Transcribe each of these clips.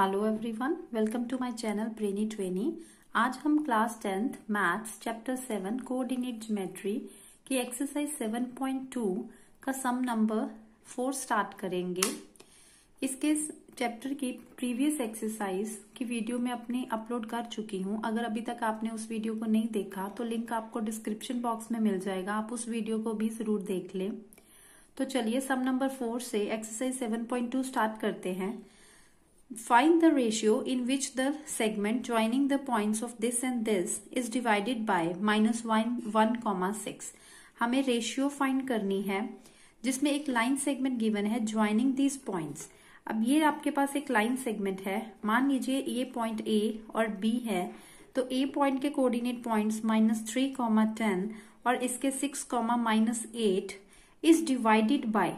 hello everyone welcome to my channel प्रेनी ट्वेनी आज हम class tenth maths chapter seven coordinate geometry की एक्सरसाइज सेवन पॉइंट टू का सम नंबर फोर स्टार्ट करेंगे इसके चैप्टर की प्रीवियस एक्सरसाइज की वीडियो मैं अपने अपलोड कर चुकी हूँ अगर अभी तक आपने उस वीडियो को नहीं देखा तो लिंक आपको डिस्क्रिप्शन बॉक्स में मिल जाएगा आप उस वीडियो को भी जरूर देख लें तो चलिए सम नंबर फोर से exercise seven point two start करते हैं Find the ratio in which the segment joining the points of this and this is divided by minus one one comma six हमें रेशियो फाइंड करनी है जिसमें एक line segment given है joining these points अब ये आपके पास एक लाइन सेगमेंट है मान लीजिए ये पॉइंट ए और बी है तो ए पॉइंट के coordinate points minus three comma ten और इसके six comma minus eight is divided by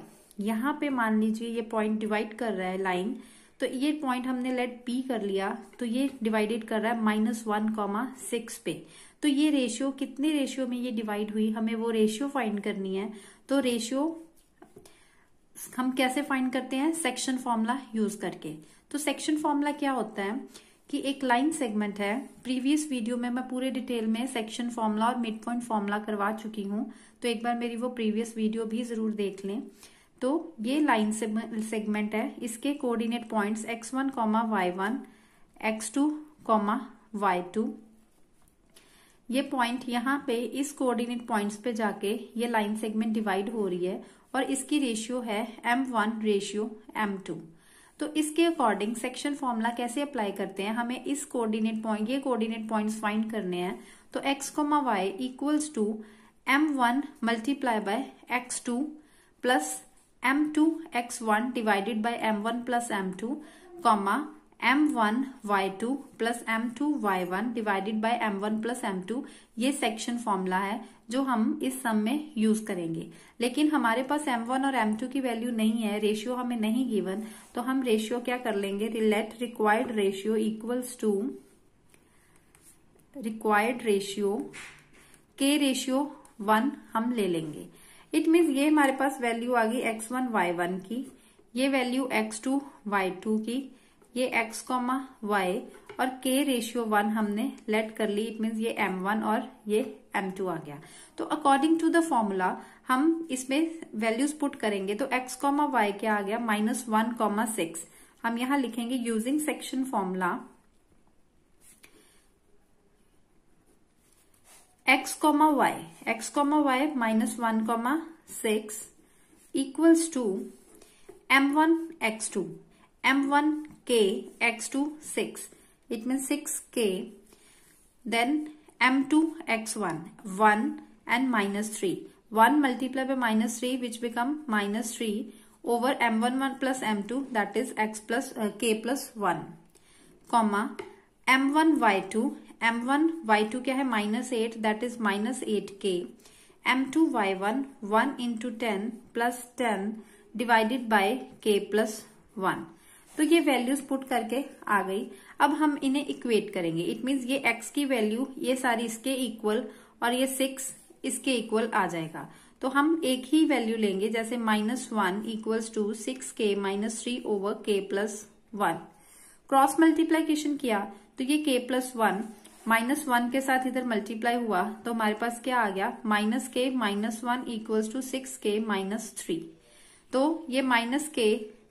यहाँ पे मान लीजिए ये पॉइंट डिवाइड कर रहा है लाइन तो ये पॉइंट हमने लेट पी कर लिया तो ये डिवाइडेड कर रहा है माइनस वन कॉमा सिक्स पे तो ये रेशियो कितने रेशियो में ये डिवाइड हुई हमें वो रेशियो फाइंड करनी है तो रेशियो हम कैसे फाइंड करते हैं सेक्शन फॉर्मूला यूज करके तो सेक्शन फॉर्मूला क्या होता है कि एक लाइन सेगमेंट है प्रीवियस वीडियो में मैं पूरे डिटेल में सेक्शन फॉर्मूला और मिड पॉइंट फॉर्मूला करवा चुकी हूं तो एक बार मेरी वो प्रीवियस वीडियो भी जरूर देख लें तो ये लाइन सेगमेंट है इसके coordinate points x one comma y one x two comma y two ये पॉइंट यहां पे इस कोऑर्डिनेट पॉइंट्स पे जाके ये लाइन सेगमेंट डिवाइड हो रही है और इसकी रेशियो है m one ratio m two तो इसके अकॉर्डिंग सेक्शन फॉर्मूला कैसे अप्लाई करते हैं हमें इस कोऑर्डिनेट पॉइंट ये कोऑर्डिनेट पॉइंट्स फाइंड करने हैं तो x comma y equals to m one multiply by x two plus m two x one divided by m one plus m two comma m one y two plus m two y one divided by m one plus m two ये section formula है जो हम इस सम में use करेंगे लेकिन हमारे पास एम वन और एम टू की वैल्यू नहीं है रेशियो हमें नहीं गिवन तो हम रेशियो क्या कर लेंगे let required ratio equals to required ratio k ratio one हम ले लेंगे इट मीन्स ये हमारे पास वैल्यू आ गई एक्स वन वाई वन की ये value x two y two की ये एक्स कॉमा वाई और के रेशियो वन हमने लेट कर ली इट मीन्स ये एम वन और ये एम टू आ गया तो अकॉर्डिंग टू द फॉर्मूला हम इसमें वैल्यूज पुट करेंगे तो एक्स कॉमा वाई क्या आ गया माइनस वन कॉमा सिक्स हम यहां लिखेंगे using section formula x comma y x comma y minus 1 comma 6 equals to m1 x2 m1 k x2 6 it means 6k then m2 x1 1 and minus 3 1 multiplied by minus 3 which become minus 3 over m1 plus m2 that is x plus uh, k plus 1 comma m1 y2 m one y two क्या है minus eight that is minus eight k m two y one one into ten plus ten divided by k plus one तो ये values put करके आ गई अब हम इन्हें equate करेंगे इट मीन्स ये एक्स की वैल्यू ये सारी इसके इक्वल और ये सिक्स इसके इक्वल आ जाएगा तो हम एक ही वैल्यू लेंगे जैसे minus one equals to six k minus three over k plus one cross multiplication किया तो ये के प्लस वन माइनस वन के साथ इधर मल्टीप्लाई हुआ तो हमारे पास क्या आ गया minus k minus one equals to six k minus three तो ये माइनस के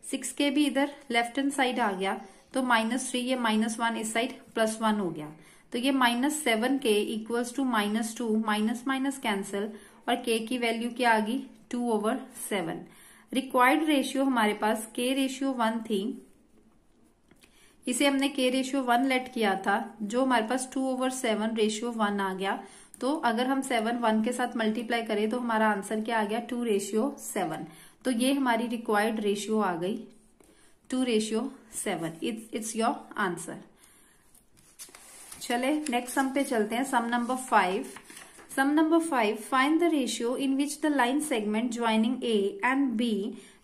सिक्स के भी इधर लेफ्ट हैंड साइड आ गया तो माइनस थ्री ये माइनस वन इस साइड प्लस वन हो गया तो ये minus seven k equals to minus two minus minus cancel और के की वैल्यू क्या आ गई two over seven required ratio हमारे पास के रेशियो वन थी इसे हमने के रेशियो वन लेट किया था जो हमारे पास two over seven ratio one आ गया तो अगर हम सेवन वन के साथ मल्टीप्लाई करें तो हमारा आंसर क्या आ गया टू रेशियो सेवन तो ये हमारी रिक्वायर्ड रेशियो आ गई two ratio seven it's it's your answer चले नेक्स्ट सम पे चलते हैं sum number five sum number five find the ratio in which the line segment joining A and B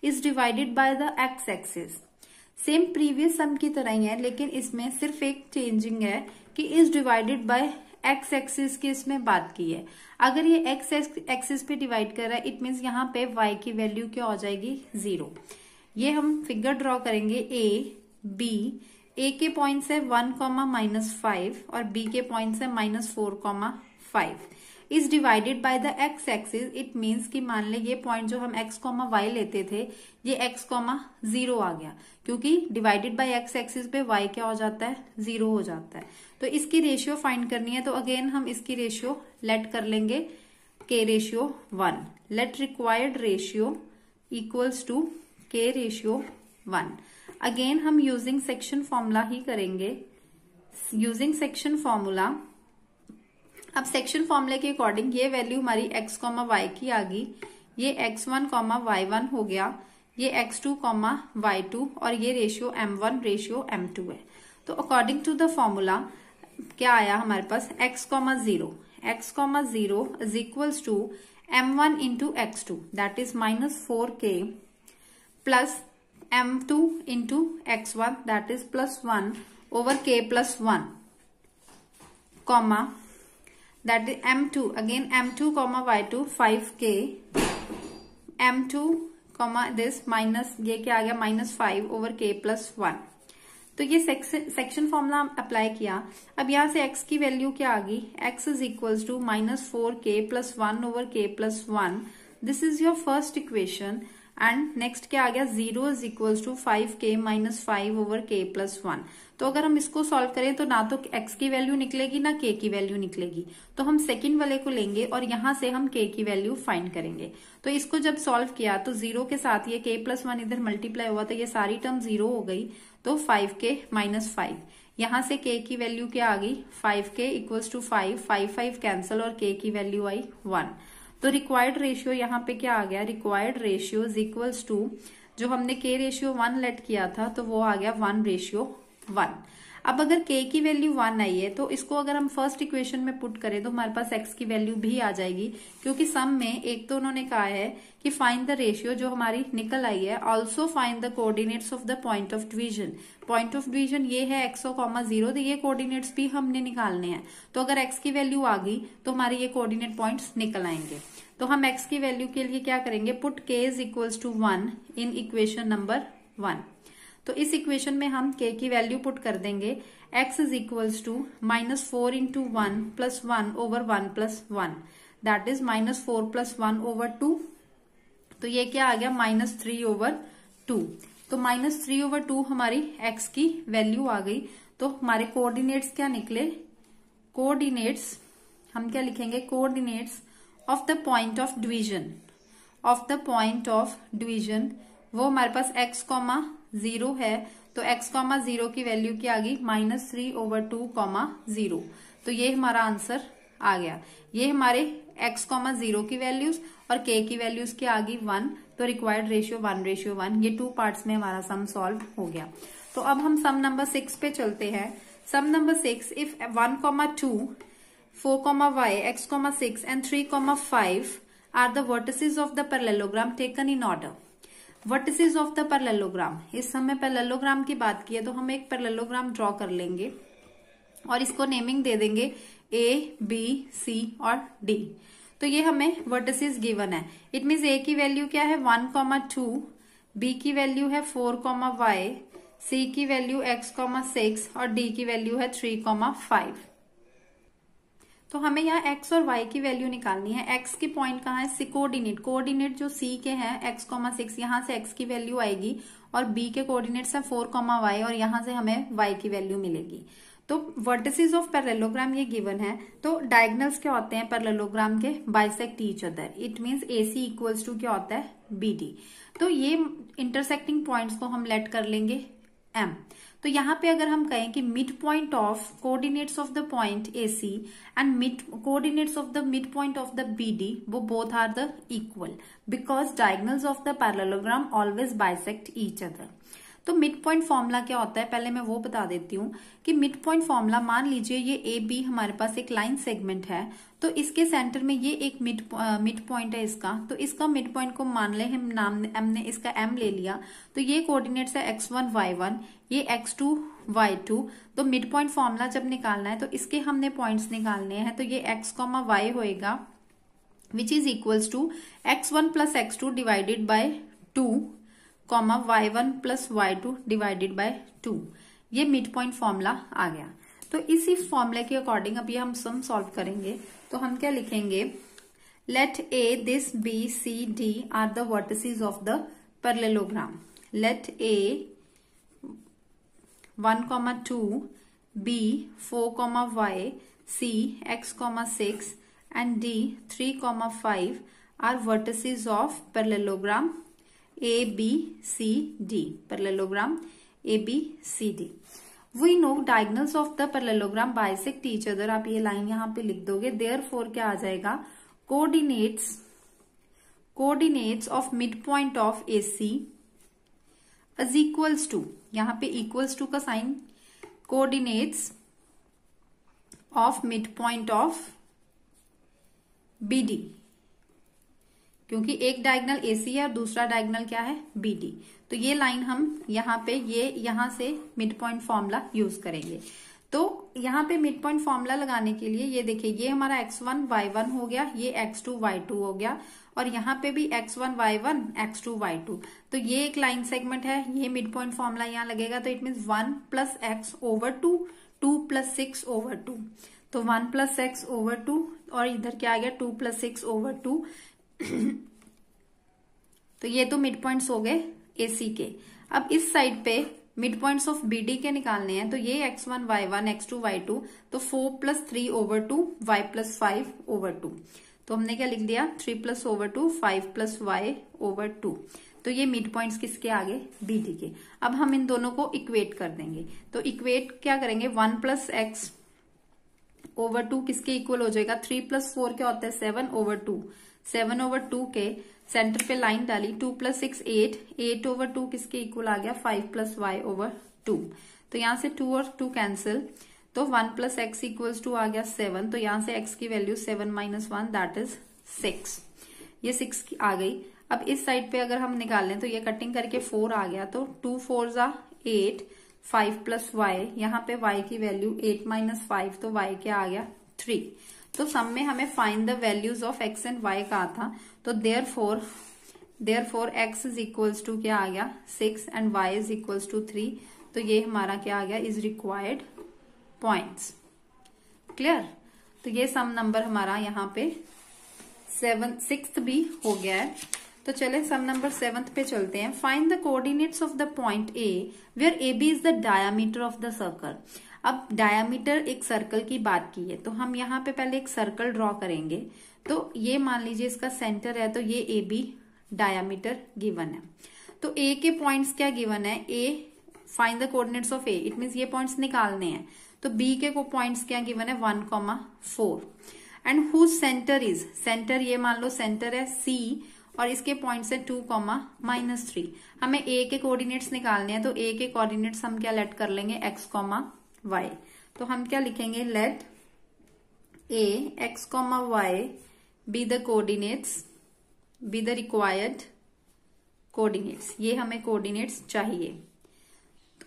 is divided by the x axis same previous sum की तरह ही है लेकिन इसमें सिर्फ एक चेंजिंग है कि is divided by x axis की इसमें बात की है अगर ये एक्स एक्सिस पे डिवाइड कर रहा है इट मीन्स यहाँ पे वाई की वैल्यू क्या हो जाएगी जीरो ये हम फिगर ड्रॉ करेंगे ए बी ए के पॉइंट्स है वन कॉमा माइनस फाइव और बी के पॉइंट्स है minus four comma five is divided by the x axis it means कि मान ले ये पॉइंट जो हम एक्स कॉमा वाई लेते थे ये एक्स कॉमा जीरो आ गया क्योंकि डिवाइडेड बाय एक्स एक्सिस पे वाई क्या हो जाता है जीरो हो जाता है तो इसकी रेशियो फाइंड करनी है तो अगेन हम इसकी रेशियो लेट कर लेंगे k ratio one let required ratio equals to k ratio one again हम यूजिंग सेक्शन फॉर्मूला ही करेंगे यूजिंग सेक्शन फॉर्मूला अब सेक्शन फॉर्मूले के अकॉर्डिंग ये वैल्यू हमारी एक्स कॉमा वाई की आ गई ये x one comma y one हो गया ये x two comma y two और ये ratio m one ratio m two है तो अकॉर्डिंग टू द फॉर्मूला क्या आया हमारे पास x comma zero x comma zero is equals to m one into x two that is minus four k plus m two into x one that is plus one over k plus one comma that is m2 again m2 comma y2 5k m2 comma this minus ये क्या आ गया minus five over k plus one तो ये section formula apply किया अब यहां से x की वैल्यू क्या आ गई x is equal to minus four k plus one over k plus one this is your first equation and next क्या आ गया zero is equal to five k minus five over k plus one तो अगर हम इसको solve करें तो ना तो x की वैल्यू निकलेगी ना k की वैल्यू निकलेगी तो हम सेकंड वाले को लेंगे और यहां से हम k की वैल्यू फाइंड करेंगे तो इसको जब सॉल्व किया तो जीरो के साथ ये k प्लस वन इधर मल्टीप्लाई हुआ तो ये सारी टर्म जीरो हो गई तो फाइव के माइनस फाइव यहां से k की वैल्यू क्या आ गई five k equals to five five five cancel और k की वैल्यू आई वन तो रिक्वायर्ड रेशियो यहाँ पे क्या आ गया required ratio is equals to जो हमने के रेशियो वन लेट किया था तो वो आ गया वन रेशियो वन अब अगर के की वैल्यू वन आई है तो इसको अगर हम फर्स्ट इक्वेशन में पुट करें तो हमारे पास एक्स की वैल्यू भी आ जाएगी क्योंकि सम में एक तो उन्होंने कहा है कि फाइंड द रेशियो जो हमारी निकल आई है also find the coordinates of the point of division point of division ये है एक्सो कॉमा जीरो तो ये कोऑर्डिनेट्स भी हमने निकालने हैं तो अगर एक्स की वैल्यू आ गई तो हमारे ये कोऑर्डिनेट पॉइंट्स निकल आएंगे तो हम एक्स की वैल्यू के लिए क्या करेंगे put k is equals to one in equation number one तो इस इक्वेशन में हम k की वैल्यू पुट कर देंगे x is equals to minus four into one plus one over one plus one that is minus four plus one over two तो ये क्या आ गया माइनस थ्री ओवर टू तो माइनस थ्री ओवर टू हमारी x की value आ गई तो हमारे कोऑर्डिनेट्स क्या निकले कोऑर्डिनेट्स हम क्या लिखेंगे coordinates of the point of division of the point of division वो हमारे पास x, जीरो है तो x कॉमा जीरो की वैल्यू क्या आ गई minus three over two comma zero तो ये हमारा आंसर आ गया ये हमारे x कॉमा जीरो की वैल्यूज और k की वैल्यूज क्या आ गई वन तो required ratio one ratio one ये टू पार्ट्स में हमारा सम सॉल्व हो गया तो अब हम सम नंबर सिक्स पे चलते हैं sum number six if one comma two four comma y x comma six and three comma five are the vertices of the parallelogram taken in order vertices of the parallelogram इस समय parallelogram की बात की है तो हम एक parallelogram draw कर लेंगे और इसको नेमिंग दे देंगे ए बी सी और डी तो ये हमें वर्टिसेस गिवन है इट मीन्स ए की वैल्यू क्या है वन कॉमा टू बी की वैल्यू है फोर कॉमा वाई सी की वैल्यू एक्स कॉमा सिक्स और डी की वैल्यू है थ्री कॉमा फाइव तो हमें यहाँ x और y की वैल्यू निकालनी है x की पॉइंट कहाँ है कोऑर्डिनेट कोऑर्डिनेट जो c के हैं x कॉमा सिक्स यहाँ से x की वैल्यू आएगी और b के कोऑर्डिनेट्स है फोर कॉमा वाई और यहाँ से हमें y की वैल्यू मिलेगी तो वर्टिसेस ऑफ पैरेलोग्राम ये गिवन है तो डायगनल्स क्या होते हैं पैरेलोग्राम के bisect each other it means A C equals to क्या होता है बी डी तो ये इंटरसेक्टिंग पॉइंट्स को हम लेट कर लेंगे एम तो यहाँ पे अगर हम कहें कि mid point of coordinates of the point A C and mid coordinates of the mid point of the B D वो both are the equal because diagonals of the parallelogram always bisect each other तो mid point formula क्या होता है पहले मैं वो बता देती हूँ कि मिड पॉइंट फॉर्मूला मान लीजिए ये ए बी हमारे पास एक लाइन सेगमेंट है तो इसके सेंटर में ये एक मिड मिड पॉइंट है इसका तो इसका मिड पॉइंट को मान ले हम नाम ने इसका एम ले लिया तो ये कोऑर्डिनेट्स है एक्स वन वाई वन ये एक्स टू वाई टू तो मिड पॉइंट फॉर्मूला जब निकालना है तो इसके हमने पॉइंट्स निकालने हैं तो ये एक्स कॉमा वाई होगा which is equals to x one plus x two divided by two comma y one plus y two divided by two ये मिड पॉइंट फॉर्मूला आ गया तो इसी फॉर्मूले के अकॉर्डिंग अब ये हम सम सॉल्व करेंगे तो हम क्या लिखेंगे let A this B C D are the vertices of the parallelogram let A one comma two B four comma y C x comma six and D three comma five are vertices of parallelogram A B C D parallelogram A B C D we know diagonals of the parallelogram bisect each other आप ये line यहां पे लिख दोगे there four क्या आ जाएगा coordinates coordinates of mid point of A C is equals to यहां पे इक्वल्स टू का sign coordinates of mid point of B D क्योंकि एक डायगनल ए सी है और दूसरा डायगनल क्या है बी डी तो ये लाइन हम यहाँ पे ये यहाँ से मिड पॉइंट फॉर्मूला यूज करेंगे तो यहाँ पे मिड पॉइंट फॉर्मूला लगाने के लिए ये देखिए ये हमारा x1 y1 हो गया ये x2 y2 हो गया और यहाँ पे भी x1 y1 x2 y2 तो ये एक लाइन सेगमेंट है ये मिड पॉइंट फॉर्मूला यहाँ लगेगा तो it mean one plus x over two two plus six over two तो one plus x over two और इधर क्या आ गया two plus six over two तो ये तो मिड पॉइंट्स हो गए ए के अब इस साइड पे mid points of B D के निकालने हैं तो ये x one y one x two y two तो four plus three over two y plus five over two तो हमने क्या लिख दिया three plus over two five plus y over two तो ये मिड पॉइंट्स किसके आगे बी डी के अब हम इन दोनों को इक्वेट कर देंगे तो इक्वेट क्या करेंगे one plus x over two किसके इक्वल हो जाएगा थ्री प्लस फोर क्या होता है seven over two seven over two के सेंटर पे लाइन डाली two plus six eight eight over two किसके इक्वल आ गया five plus y over two तो यहां से टू और टू कैंसिल तो one plus x equals to आ गया सेवन तो यहां से एक्स की value seven minus one that is six ये सिक्स की आ गई अब इस साइड पे अगर हम निकालें तो ये कटिंग करके फोर आ गया तो टू फोर जा एट फाइव प्लस वाई यहाँ पे वाई की वैल्यू एट माइनस फाइव तो वाई क्या आ गया थ्री तो सम में हमें find the values of x and y का था तो therefore therefore x is equals to क्या आ गया six and y is equals to three तो ये हमारा क्या आ गया इज रिक्वायर्ड पॉइंट्स क्लियर तो ये सम नंबर हमारा यहाँ पे सेवन सिक्स भी हो गया है तो चले सम नंबर सेवंथ पे चलते हैं find the coordinates of the point A where A B is the diameter of the circle अब डायामीटर एक सर्कल की बात की है तो हम यहाँ पे पहले एक सर्कल ड्रॉ करेंगे तो ये मान लीजिए इसका सेंटर है तो ये ए बी डायामीटर गिवन है तो ए के पॉइंट्स क्या गिवन है A find the coordinates of A it mean ये पॉइंट्स निकालने हैं तो बी के को पॉइंट्स क्या गिवन है one comma four and who centre is centre ये मान लो सेंटर है सी और इसके पॉइंट्स है टू कॉमा माइनस थ्री हमें ए के कोऑर्डिनेट्स निकालने हैं तो ए के कोऑर्डिनेट्स हम क्या लेट कर लेंगे एक्स कॉमा वाई तो हम क्या लिखेंगे let A x comma y be the coordinates be the required coordinates ये हमें कोऑर्डिनेट्स चाहिए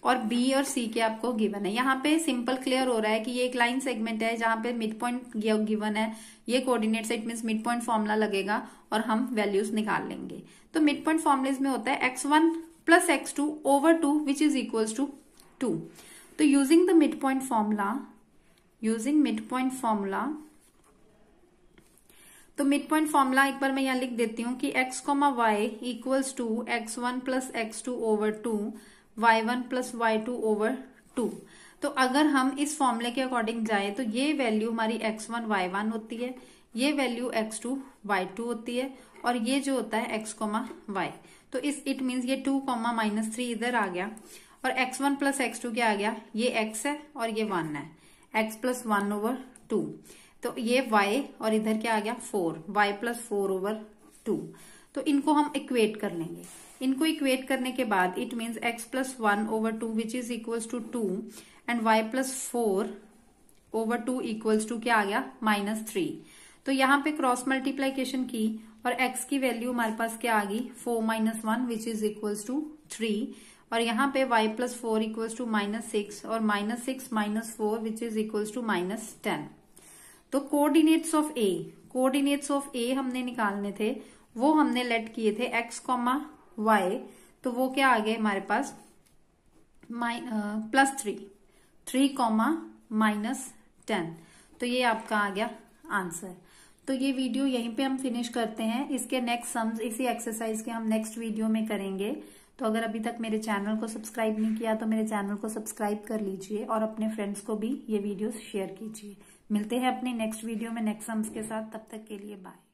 और बी और सी के आपको गिवन है यहाँ पे सिंपल क्लियर हो रहा है कि ये एक लाइन सेगमेंट है जहां पे मिड पॉइंट गिवन है ये coordinate it mean mid point formula लगेगा और हम वैल्यूज निकाल लेंगे तो मिड पॉइंट फॉर्मुलेज में होता है x one plus x two over two which is equals to two तो using the mid point formula using mid point formula तो मिड पॉइंट फॉर्मूला एक बार मैं यहाँ लिख देती हूं कि x, y equals to x one plus x two over two y one plus y two over two तो अगर हम इस फॉर्मूले के अकॉर्डिंग जाए तो ये वैल्यू हमारी एक्स वन वाई वन होती है ये value x two y two होती है और ये जो होता है एक्स कॉमा वाई तो इस इट मीन्स ये टू कॉमा माइनस थ्री इधर आ गया और x one plus x two क्या आ गया ये एक्स है और ये वन है x plus one over two तो ये वाई और इधर क्या आ गया four y plus four over two तो इनको हम इक्वेट कर लेंगे इनको इक्वेट करने के बाद it means x plus one over two which is equals to two and y plus four over two equals to क्या आ गया माइनस थ्री तो यहाँ पे क्रॉस मल्टीप्लाइकेशन की और x की वैल्यू हमारे पास क्या आ गई four minus one which is equals to three और यहाँ पे y plus four equals to minus six और minus six minus four which is equals to minus ten तो coordinates of A coordinates of A हमने निकालने थे वो हमने लेट किए थे x कॉमा वाई तो वो क्या आ गए हमारे पास plus three three comma minus ten तो ये आपका आ गया आंसर तो ये वीडियो यहीं पे हम फिनिश करते हैं इसके नेक्स्ट सम्स इसी एक्सरसाइज के हम नेक्स्ट वीडियो में करेंगे तो अगर अभी तक मेरे चैनल को सब्सक्राइब नहीं किया तो मेरे चैनल को सब्सक्राइब कर लीजिए और अपने फ्रेंड्स को भी ये वीडियो शेयर कीजिए मिलते हैं अपने नेक्स्ट वीडियो में नेक्स्ट सम्स के साथ तब तक के लिए बाय